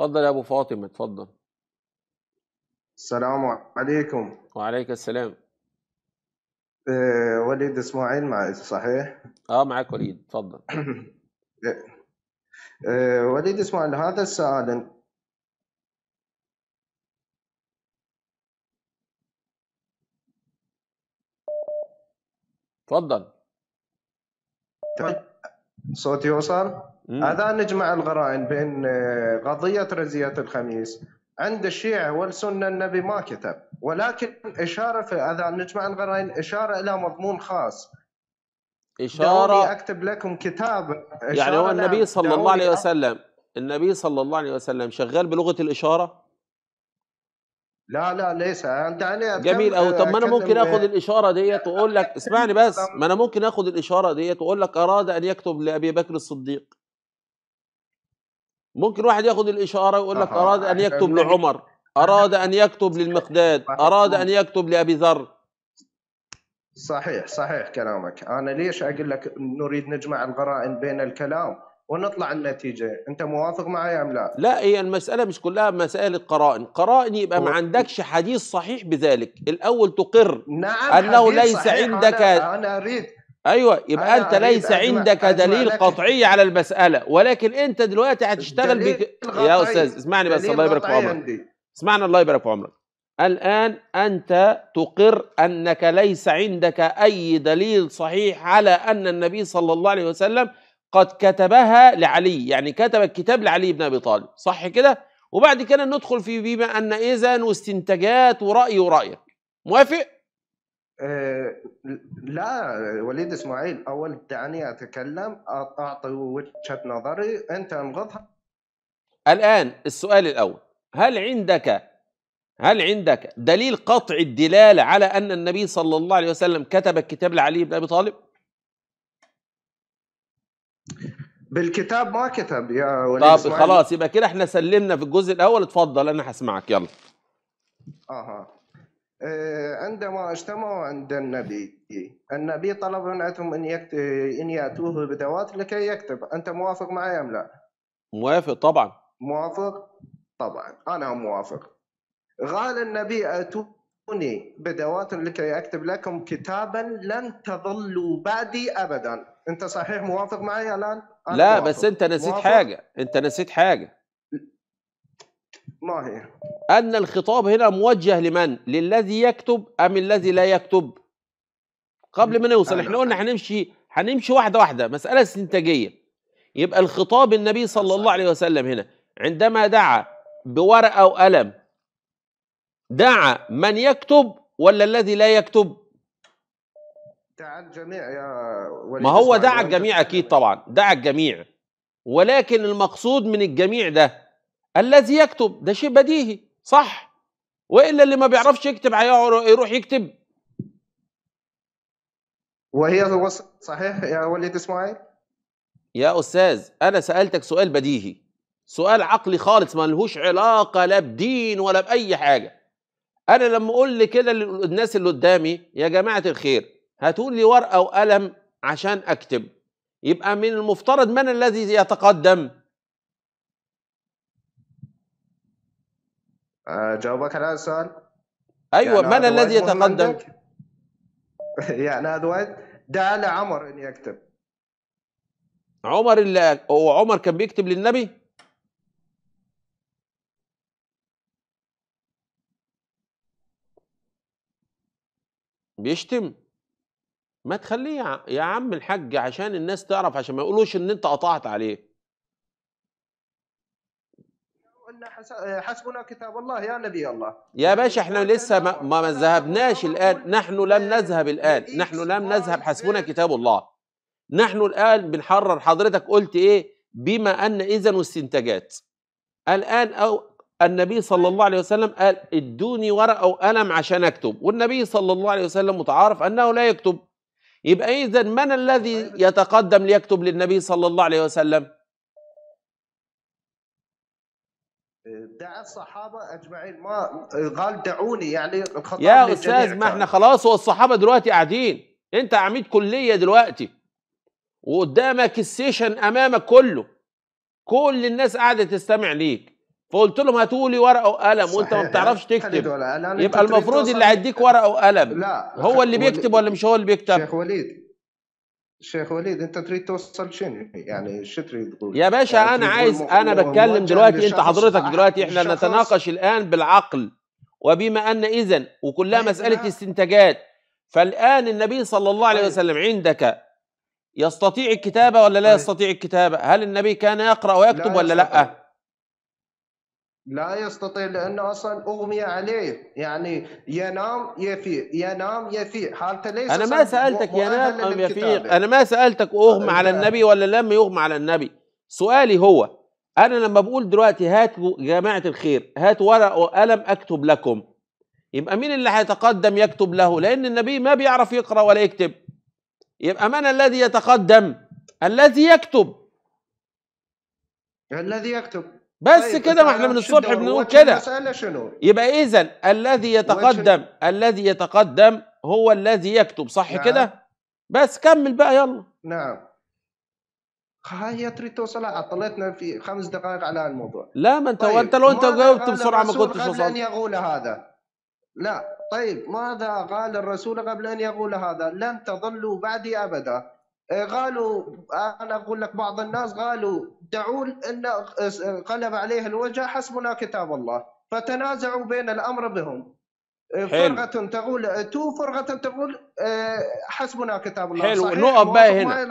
اتفضل يا ابو فاطم اتفضل السلام عليكم وعليك السلام أه وليد اسماعيل معي صحيح؟ اه معك وليد اتفضل آه،, أه وليد اسماعيل هذا السؤال اتفضل طيب، صوتي وصل؟ هذا نجمع الغرائن بين آه، قضيه رزيه الخميس عند الشيعة والسنة النبي ما كتب ولكن إشارة في هذا نجمع الغرائن إشارة إلى مضمون خاص إشارة أكتب لكم كتاب يعني هو النبي صلى الله عليه وسلم النبي صلى الله عليه وسلم شغال بلغة الإشارة لا لا ليس انت عليه يعني جميل او طب ما انا آه، ممكن اخذ الاشاره ديت واقول لك آه، اسمعني بس ما انا ممكن اخذ الاشاره ديت واقول لك اراد ان يكتب لابي بكر الصديق ممكن واحد ياخذ الاشاره ويقول لك اراد ان يكتب لعمر اراد ان يكتب للمقداد اراد ان يكتب لابي ذر صحيح صحيح كلامك انا ليش اقول لك نريد نجمع القرائن بين الكلام ونطلع النتيجه انت موافق معي ام لا لا هي المساله مش كلها مسائل القرائن قرائن يبقى ما عندكش حديث صحيح بذلك الاول تقر نعم انه ليس صحيح. عندك أنا, انا اريد ايوه يبقى انت ليس عندك أجمع دليل قطعي على المساله ولكن انت دلوقتي هتشتغل بك يا استاذ اسمعني بس الله يبارك في عمرك اسمعني الله يبارك في عمرك الان انت تقر انك ليس عندك اي دليل صحيح على ان النبي صلى الله عليه وسلم قد كتبها لعلي يعني كتب الكتاب لعلي بن ابي طالب صح كده وبعد كده ندخل في بما ان اذا واستنتاجات وراي ورايك موافق آه، لا وليد اسماعيل اول دعني اتكلم اعطي وجهه نظري انت امغضها الان السؤال الاول هل عندك هل عندك دليل قطع الدلاله على ان النبي صلى الله عليه وسلم كتب الكتاب لعلي بن ابي طالب؟ بالكتاب ما كتب يا وليد طب اسماعيل. خلاص يبقى كده احنا سلمنا في الجزء الاول اتفضل انا هسمعك يلا اها آه، عندما اجتمعوا عند النبي النبي طلب منهم ان ان ياتوه بدوات لكي يكتب انت موافق معي ام لا موافق طبعا موافق طبعا انا موافق قال النبي اتوني بدوات لكي اكتب لكم كتابا لن تظلوا بعدي ابدا انت صحيح موافق معي الان لا موافق. بس انت نسيت موافق. حاجه انت نسيت حاجه ما هي أن الخطاب هنا موجه لمن؟ للذي يكتب أم الذي لا يكتب؟ قبل ما نوصل احنا قلنا هنمشي هنمشي واحدة واحدة مسألة استنتاجية يبقى الخطاب النبي صلى الله عليه وسلم هنا عندما دعا بورقة وقلم دعا من يكتب ولا الذي لا يكتب؟ دعا الجميع يا ولي ما هو دعا الجميع أكيد طبعا دعا الجميع ولكن المقصود من الجميع ده الذي يكتب ده شيء بديهي صح والا اللي ما بيعرفش يكتب يروح يكتب وهي صحيح يا وليد اسماعيل يا استاذ انا سالتك سؤال بديهي سؤال عقلي خالص ما لهوش علاقه لا بدين ولا باي حاجه انا لما اقول كده للناس اللي قدامي يا جماعه الخير هاتوا لي ورقه وقلم عشان اكتب يبقى من المفترض من الذي يتقدم جاوبك على هذا السؤال؟ ايوه يعني من الذي يتقدم؟ يعني هذا وقت دعا لعمر ان يكتب عمر اللي هو عمر كان بيكتب للنبي؟ بيشتم ما تخليه يا عم الحاج عشان الناس تعرف عشان ما يقولوش ان انت قطعت عليه قلنا آه، حسبنا كتاب الله يا نبي الله يا باشا احنا لسه ما, ما ذهبناش الان نحن لم إيه، نذهب الان إيه، نحن لم إيه، نذهب حسبنا كتاب الله نحن الان بنحرر حضرتك قلت ايه بما ان اذا واستنتاجات الان او النبي صلى الله عليه وسلم قال ادوني ورقه وقلم عشان اكتب والنبي صلى الله عليه وسلم متعارف انه لا يكتب يبقى اذا من الذي طيب. يتقدم ليكتب للنبي صلى الله عليه وسلم دعا الصحابه اجمعين ما قال دعوني يعني الخطاب يا استاذ ما احنا خلاص هو الصحابه دلوقتي قاعدين انت عميد كليه دلوقتي وقدامك السيشن امامك كله كل الناس قاعده تستمع ليك فقلت لهم هاتوا لي ورقه وقلم وانت ما يعني بتعرفش تكتب يبقى المفروض اللي هيديك ورقه وقلم لا هو اللي بيكتب ولا مش هو اللي بيكتب شيخ وليد شيخ وليد انت تريد توصل شنو يعني شو تريد تقول يا باشا يعني انا عايز انا بتكلم دلوقتي انت حضرتك دلوقتي احنا نتناقش الان بالعقل وبما ان اذا وكلها مساله آه. استنتاجات فالان النبي صلى الله عليه طيب. وسلم عندك يستطيع الكتابه ولا لا طيب. يستطيع الكتابه هل النبي كان يقرا ويكتب لا ولا لا لا يستطيع لانه اصلا اغمي عليه يعني ينام يفيق ينام يفيق حالته ليس انا ما سالتك ينام ام يفيق انا ما سالتك اغمى على النبي ولا لم يغمى على النبي سؤالي هو انا لما بقول دلوقتي هاتوا جماعه الخير هاتوا ورق وقلم اكتب لكم يبقى مين اللي هيتقدم يكتب له لان النبي ما بيعرف يقرا ولا يكتب يبقى من الذي يتقدم الذي يكتب الذي يكتب بس طيب كده ما احنا من الصبح بنقول كده يبقى اذا الذي يتقدم الذي يتقدم هو الذي يكتب صح نعم. كده بس كمل بقى يلا نعم ها هي تريد توصل عطلتنا في خمس دقائق على الموضوع لا ما انت طيب. وانت لو انت جاوبت بسرعه ما كنتش وصلت قبل ان يقول هذا لا طيب ماذا قال الرسول قبل ان يقول هذا لن تضلوا بعدي ابدا إيه، قالوا انا اقول لك بعض الناس قالوا دعون أن قلب عليه الوجع حسبنا كتاب الله فتنازعوا بين الأمر بهم فرقة تقول تو فرقة تقول آه، حسبنا كتاب الله حلو نقف بقى هنا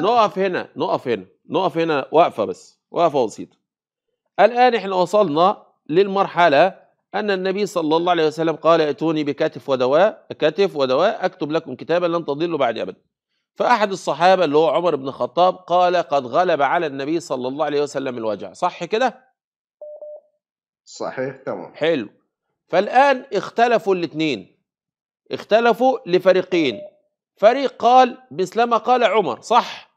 نقف هنا نقف هنا نقف هنا وقفة بس وقفة بسيطة الآن احنا وصلنا للمرحلة أن النبي صلى الله عليه وسلم قال ائتوني بكتف ودواء كتف ودواء أكتب لكم كتابا لن تضلوا بعد أبدا فأحد الصحابة اللي هو عمر بن الخطاب قال قد غلب على النبي صلى الله عليه وسلم الوجع صح كده؟ صحيح تمام حلو فالآن اختلفوا الاثنين اختلفوا لفريقين فريق قال مثلما قال عمر صح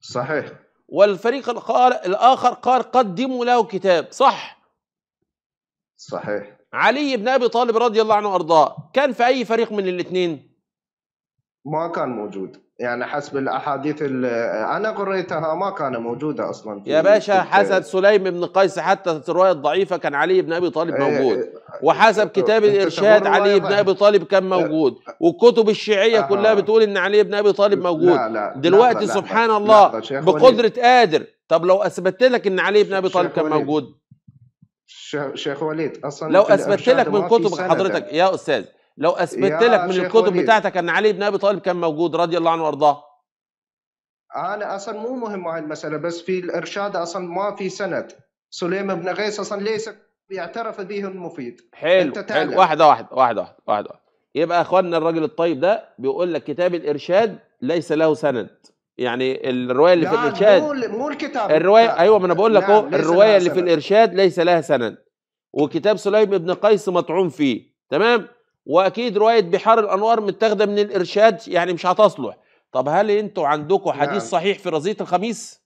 صحيح والفريق قال الآخر قال قدموا له كتاب صح صحيح علي بن أبي طالب رضي الله عنه وأرضاه كان في أي فريق من الاثنين؟ ما كان موجود يعني حسب الاحاديث اللي انا قريتها ما كان موجوده اصلا يا باشا حسب سليم بن قيس حتى الروايه الضعيفه كان علي بن ابي طالب إيه، موجود إيه، إيه، وحسب كتاب الارشاد علي بن ابي طالب كان موجود والكتب الشيعيه كلها بتقول ان علي بن ابي طالب موجود لا لا دلوقتي سبحان الله بقدره قادر طب لو اثبتت لك ان علي بن ابي طالب كان موجود شيخ وليد اصلا لو اثبتت لك من كتب حضرتك يا استاذ لو اثبت لك من الكتب وليد. بتاعتك ان علي بن ابي طالب كان موجود رضي الله عنه وارضاه انا اصلا مو مهم هاي المساله بس في الارشاد اصلا ما في سند سليم بن غيث اصلا ليس يعترف به المفيد حلو, حلو. واحده واحده واحده واحده واحده يبقى اخواننا الراجل الطيب ده بيقول لك كتاب الارشاد ليس له سند يعني الروايه اللي في نعم، الارشاد مو مو الكتاب الروايه ايوه ما انا بقول لك نعم، اهو الروايه اللي في الارشاد ليس لها سند وكتاب سليم بن قيس مطعون فيه تمام واكيد روايه بحار الانوار متاخده من الارشاد يعني مش هتصلح طب هل انتوا عندكم حديث نعم. صحيح في رزيه الخميس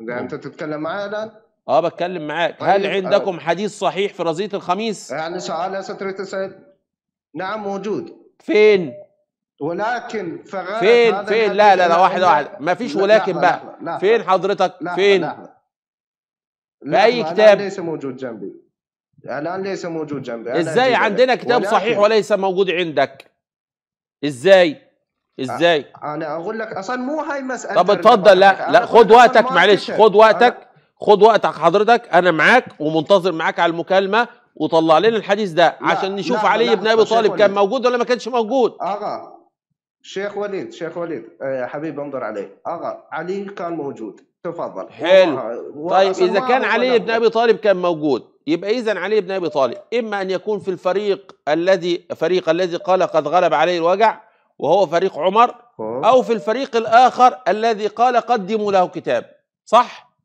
ده انت تتكلم معايا الان اه بتكلم معاك طيب. هل آه. عندكم آه. حديث صحيح في رزيه الخميس يعني سؤال يا ستره السيد نعم موجود فين ولكن فين فين لا لا لا واحد واحد ما فيش ولكن بقى لا لا لا فين حضرتك فين باي كتاب ليس موجود جنبي الان ليس موجود جنبي ازاي عندنا كتاب ولكن... صحيح وليس موجود عندك ازاي ازاي انا اقول لك اصلا مو هاي مساله طب اتفضل لا لا خد وقتك معلش خد وقتك خد وقتك حضرتك انا معاك ومنتظر معاك على المكالمه وطلع لنا الحديث ده عشان نشوف لا علي لا بن ابي طالب كان موجود ولا ما كانش موجود اغا شيخ وليد شيخ وليد آه، حبيبي انظر عليه اغا علي كان موجود تفضل حلو طيب اذا كان علي بن ابي طالب كان موجود يبقى اذا علي بن ابي طالب اما ان يكون في الفريق الذي فريق الذي قال قد غلب عليه الوجع وهو فريق عمر او في الفريق الاخر الذي قال قدموا له كتاب صح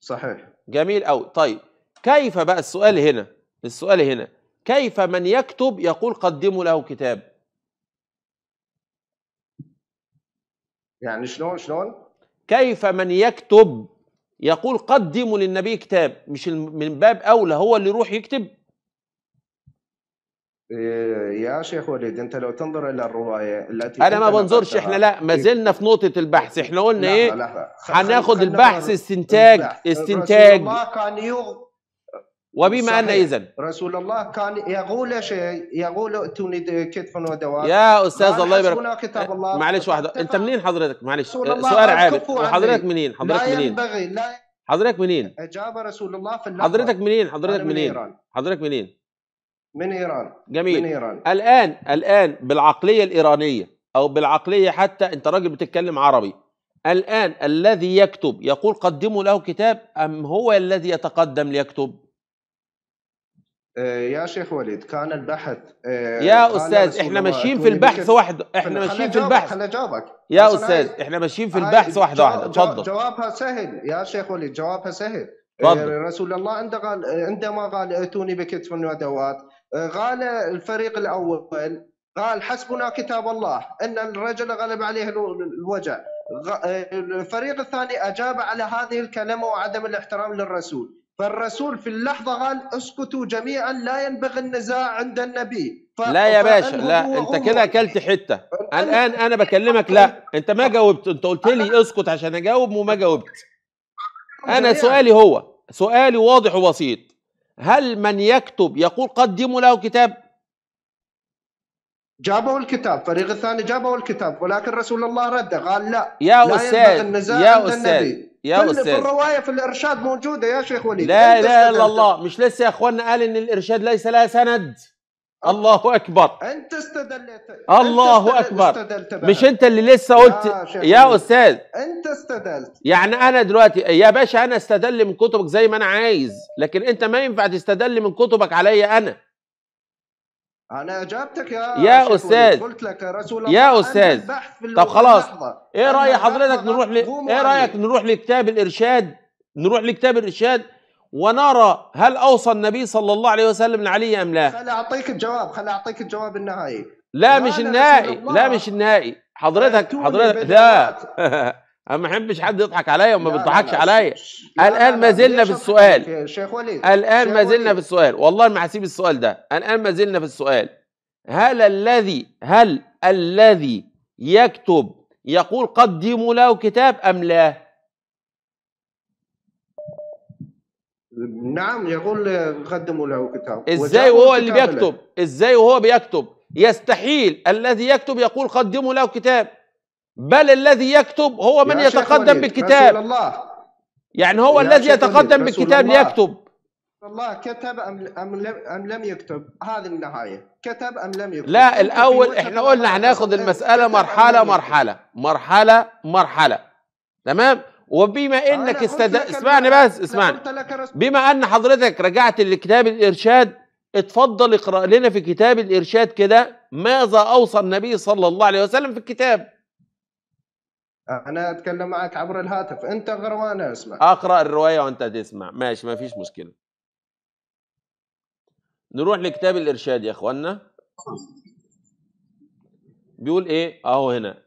صحيح جميل قوي طيب كيف بقى السؤال هنا السؤال هنا كيف من يكتب يقول قدموا له كتاب يعني شلون شلون كيف من يكتب يقول قدموا للنبي كتاب مش من باب اولى هو اللي يروح يكتب إيه، يا شيخ وليد انت لو تنظر الى الروايه التي انا ما بنظرش احنا لا ما زلنا في نقطه البحث احنا قلنا ايه هناخد البحث استنتاج استنتاج ما كان وبما أن اذا رسول الله كان يقول شيء يقول ائتوني كتف ودواء يا أستاذ الله يبارك فيك معلش واحدة أنت منين حضرتك معلش سؤال عابر حضرتك منين حضرتك لا منين ينبغي لا حضرتك منين أجاب رسول الله في اللحظة. حضرتك منين حضرتك منين إيران. حضرتك منين من إيران جميل من إيران الآن الآن بالعقلية الإيرانية أو بالعقلية حتى أنت راجل بتتكلم عربي الآن الذي يكتب يقول قدموا له كتاب أم هو الذي يتقدم ليكتب آه، يا شيخ وليد كان البحث آه، يا استاذ احنا ماشيين في آه، البحث واحده احنا ماشيين في البحث خليني اجاوبك يا استاذ احنا ماشيين في البحث واحده واحده تفضل جوابها سهل يا شيخ وليد جوابها سهل فضل. رسول الله عندما قال عندما قال ائتوني بكتف ودوات قال الفريق الاول قال حسبنا كتاب الله ان الرجل غلب عليه الوجع الفريق الثاني اجاب على هذه الكلمه وعدم الاحترام للرسول فالرسول في اللحظة قال اسكتوا جميعا لا ينبغي النزاع عند النبي لا يا باشا لا انت كده اكلت حتة الان انا بكلمك لا انت ما جاوبت انت قلت لي اسكت عشان اجاوب وما جاوبت انا سؤالي هو سؤالي واضح وبسيط هل من يكتب يقول قدموا له كتاب جابوا الكتاب فريق الثاني جابوا الكتاب ولكن رسول الله رد قال لا يا لا استاذ يا استاذ يا في استاذ في الروايه في الارشاد موجوده يا شيخ وليد لا اله الا الله مش لسه يا اخوانا قال ان الارشاد ليس لها سند أه. الله اكبر انت استدلت الله اكبر استدلت مش انت اللي لسه آه قلت يا, يا استاذ انت استدلت يعني انا دلوقتي يا باشا انا استدل من كتبك زي ما انا عايز لكن انت ما ينفع تستدل من كتبك عليا انا انا اجابتك يا يا استاذ قلت لك يا رسول الله يا استاذ طب خلاص ايه راي حضرتك نروح ل... ايه رايك نروح لكتاب الارشاد نروح لكتاب الارشاد ونرى هل اوصى النبي صلى الله عليه وسلم لعلي ام لا خليني اعطيك الجواب خليني اعطيك الجواب النهائي لا مش النهائي لا مش النهائي حضرتك حضرتك لا انا ما احبش حد يضحك عليا وما بيضحكش عليا الان ما زلنا في السؤال شيخ وليد الان ما زلنا في السؤال والله ما هسيب السؤال ده الان ما زلنا في السؤال هل الذي هل الذي يكتب يقول قدموا له كتاب ام لا؟ نعم يقول قدموا له كتاب ازاي وهو اللي بيكتب ازاي وهو بيكتب يستحيل الذي يكتب يقول قدموا له كتاب بل الذي يكتب هو من يتقدم بالكتاب الله يعني هو الذي يتقدم بالكتاب الله. ليكتب الله كتب أم, أم, أم لم يكتب هذه النهاية كتب أم لم يكتب لا الأول إحنا قلنا هناخد المسألة مرحلة مرحلة مرحلة مرحلة تمام وبما انك استد... اسمعني بس اسمعني بما ان حضرتك رجعت لكتاب الارشاد اتفضل اقرا لنا في كتاب الارشاد كده ماذا اوصى النبي صلى الله عليه وسلم في الكتاب انا اتكلم معك عبر الهاتف انت اقرا وانا اسمع اقرا الروايه وانت تسمع ماشي ما فيش مشكله نروح لكتاب الارشاد يا اخوانا بيقول ايه اهو هنا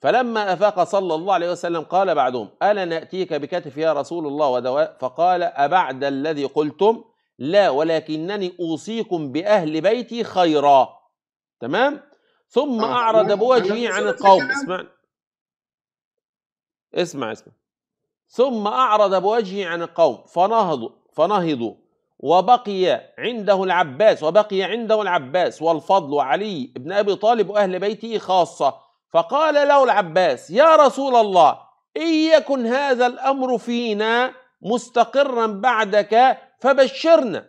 فلما افاق صلى الله عليه وسلم قال بعدهم الا ناتيك بكتف يا رسول الله ودواء فقال ابعد الذي قلتم لا ولكنني اوصيكم باهل بيتي خيرا تمام ثم آه، اعرض بوجهي عن القوم اسمعني اسمع اسمع ثم أعرض بوجهه عن القوم فنهضوا فنهضوا وبقي عنده العباس وبقي عنده العباس والفضل علي بن أبي طالب وأهل بيته خاصة فقال له العباس يا رسول الله إن يكن هذا الأمر فينا مستقرا بعدك فبشرنا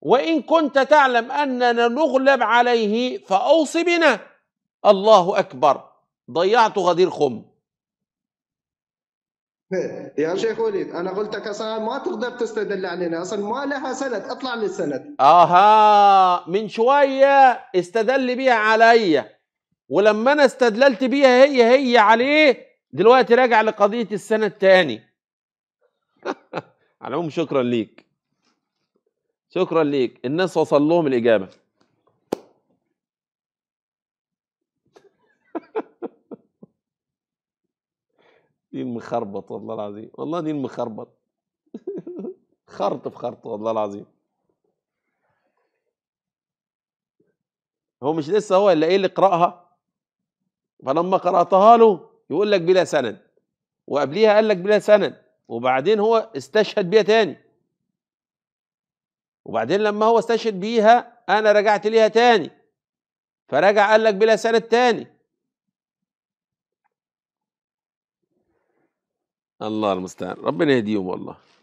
وإن كنت تعلم أننا نغلب عليه فأوصي بنا الله أكبر ضيعت غدير خم يا شيخ وليد انا قلت لك اصلا ما تقدر تستدل علينا اصلا ما لها سند اطلع للسند اها من شويه استدل بيها عليا ولما انا استدللت بيها هي هي عليه دلوقتي راجع لقضيه السند تاني على العموم شكرا ليك شكرا ليك الناس وصل لهم الاجابه دي المخربط والله العظيم والله دي المخربط خرط في خرط والله العظيم هو مش لسه هو اللي ايه اللي قرأها فلما قرأتها له يقول لك بلا سند وقبليها قال لك بلا سند وبعدين هو استشهد بيها تاني وبعدين لما هو استشهد بيها انا رجعت ليها تاني فرجع قال لك بلا سند تاني الله المستعان ربنا يهديهم والله